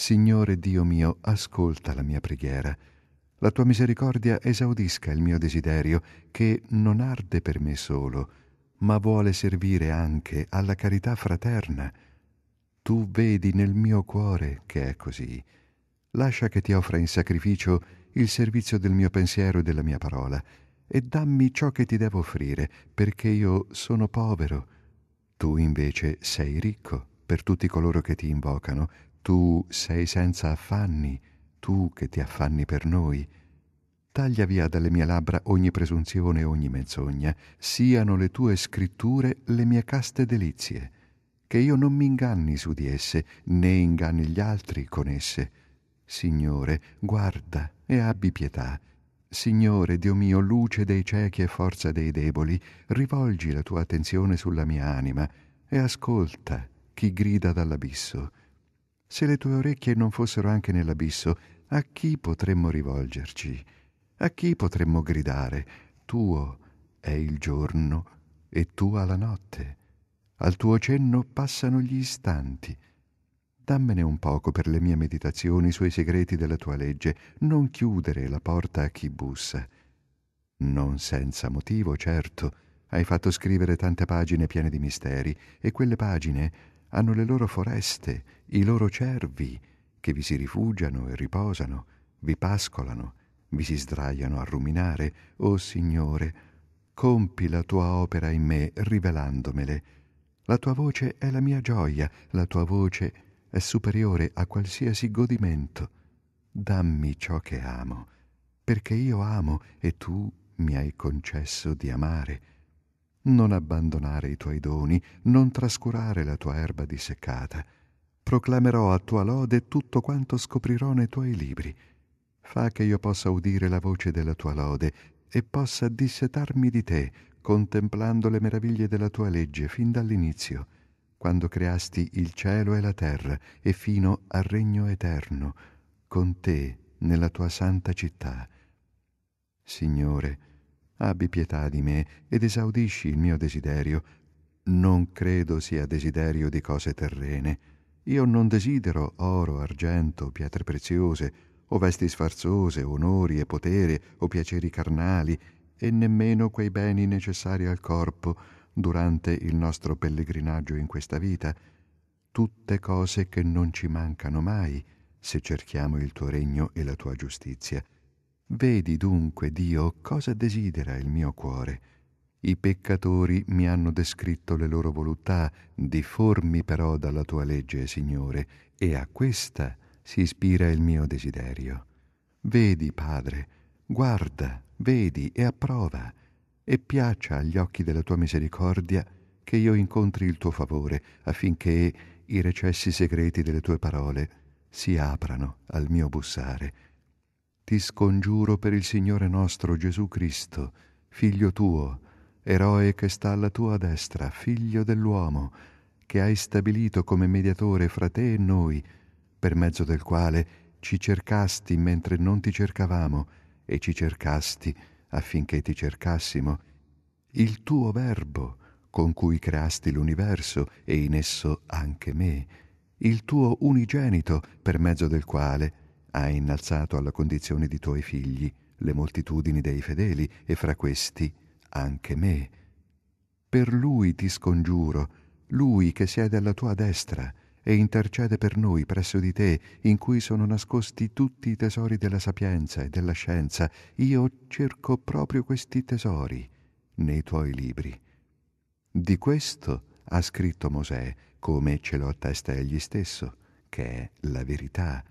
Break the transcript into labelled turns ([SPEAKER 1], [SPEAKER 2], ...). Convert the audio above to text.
[SPEAKER 1] Signore Dio mio, ascolta la mia preghiera. La tua misericordia esaudisca il mio desiderio, che non arde per me solo, ma vuole servire anche alla carità fraterna. Tu vedi nel mio cuore che è così. Lascia che ti offra in sacrificio il servizio del mio pensiero e della mia parola, e dammi ciò che ti devo offrire, perché io sono povero. Tu invece sei ricco per tutti coloro che ti invocano, tu sei senza affanni, tu che ti affanni per noi. Taglia via dalle mie labbra ogni presunzione e ogni menzogna, siano le tue scritture le mie caste delizie, che io non mi inganni su di esse, né inganni gli altri con esse. Signore, guarda e abbi pietà. Signore, Dio mio, luce dei ciechi e forza dei deboli, rivolgi la tua attenzione sulla mia anima e ascolta chi grida dall'abisso. Se le tue orecchie non fossero anche nell'abisso, a chi potremmo rivolgerci? A chi potremmo gridare? Tuo è il giorno e tua la notte. Al tuo cenno passano gli istanti. Dammene un poco per le mie meditazioni sui segreti della tua legge, non chiudere la porta a chi bussa. Non senza motivo, certo. Hai fatto scrivere tante pagine piene di misteri, e quelle pagine hanno le loro foreste, i loro cervi, che vi si rifugiano e riposano, vi pascolano, vi si sdraiano a ruminare, o oh Signore, compi la tua opera in me rivelandomele. La tua voce è la mia gioia, la tua voce è superiore a qualsiasi godimento. Dammi ciò che amo, perché io amo e tu mi hai concesso di amare non abbandonare i tuoi doni, non trascurare la tua erba disseccata. Proclamerò a tua lode tutto quanto scoprirò nei tuoi libri. Fa che io possa udire la voce della tua lode e possa dissetarmi di te, contemplando le meraviglie della tua legge fin dall'inizio, quando creasti il cielo e la terra e fino al regno eterno, con te nella tua santa città. Signore, abbi pietà di me ed esaudisci il mio desiderio. Non credo sia desiderio di cose terrene. Io non desidero oro, argento, pietre preziose, o vesti sfarzose, onori e potere, o piaceri carnali, e nemmeno quei beni necessari al corpo durante il nostro pellegrinaggio in questa vita, tutte cose che non ci mancano mai se cerchiamo il tuo regno e la tua giustizia. Vedi dunque, Dio, cosa desidera il mio cuore. I peccatori mi hanno descritto le loro volontà, difformi però dalla tua legge, Signore, e a questa si ispira il mio desiderio. Vedi, Padre, guarda, vedi e approva, e piaccia agli occhi della tua misericordia che io incontri il tuo favore, affinché i recessi segreti delle tue parole si aprano al mio bussare ti scongiuro per il Signore nostro Gesù Cristo, figlio tuo, eroe che sta alla tua destra, figlio dell'uomo, che hai stabilito come mediatore fra te e noi, per mezzo del quale ci cercasti mentre non ti cercavamo, e ci cercasti affinché ti cercassimo, il tuo verbo, con cui creasti l'universo e in esso anche me, il tuo unigenito per mezzo del quale hai innalzato alla condizione di tuoi figli le moltitudini dei fedeli e fra questi anche me. Per lui ti scongiuro, lui che siede alla tua destra e intercede per noi presso di te, in cui sono nascosti tutti i tesori della sapienza e della scienza, io cerco proprio questi tesori nei tuoi libri. Di questo ha scritto Mosè, come ce lo attesta egli stesso, che è la verità,